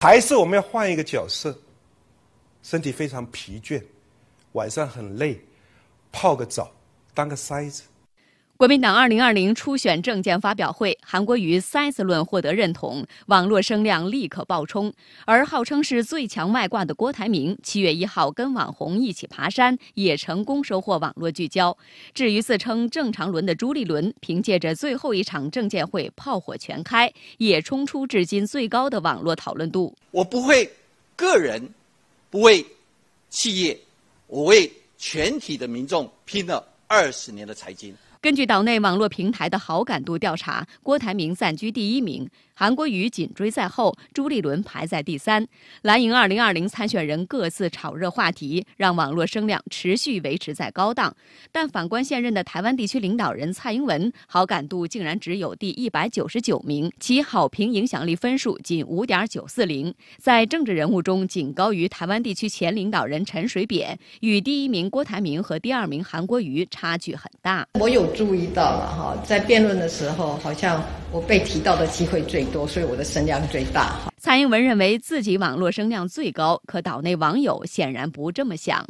还是我们要换一个角色，身体非常疲倦，晚上很累，泡个澡，当个筛子。国民党二零二零初选政见发表会，韩国瑜“三字论”获得认同，网络声量立刻爆冲。而号称是最强外挂的郭台铭，七月一号跟网红一起爬山，也成功收获网络聚焦。至于自称正常轮的朱立伦，凭借着最后一场证件会炮火全开，也冲出至今最高的网络讨论度。我不会，个人，不为，企业，我为全体的民众拼了二十年的财经。根据岛内网络平台的好感度调查，郭台铭暂居第一名，韩国瑜紧追在后，朱立伦排在第三。蓝营2020参选人各自炒热话题，让网络声量持续维持在高档。但反观现任的台湾地区领导人蔡英文，好感度竟然只有第一百九十九名，其好评影响力分数仅五点九四零，在政治人物中仅高于台湾地区前领导人陈水扁，与第一名郭台铭和第二名韩国瑜差距很大。我有。注意到了哈，在辩论的时候，好像我被提到的机会最多，所以我的声量最大。蔡英文认为自己网络声量最高，可岛内网友显然不这么想。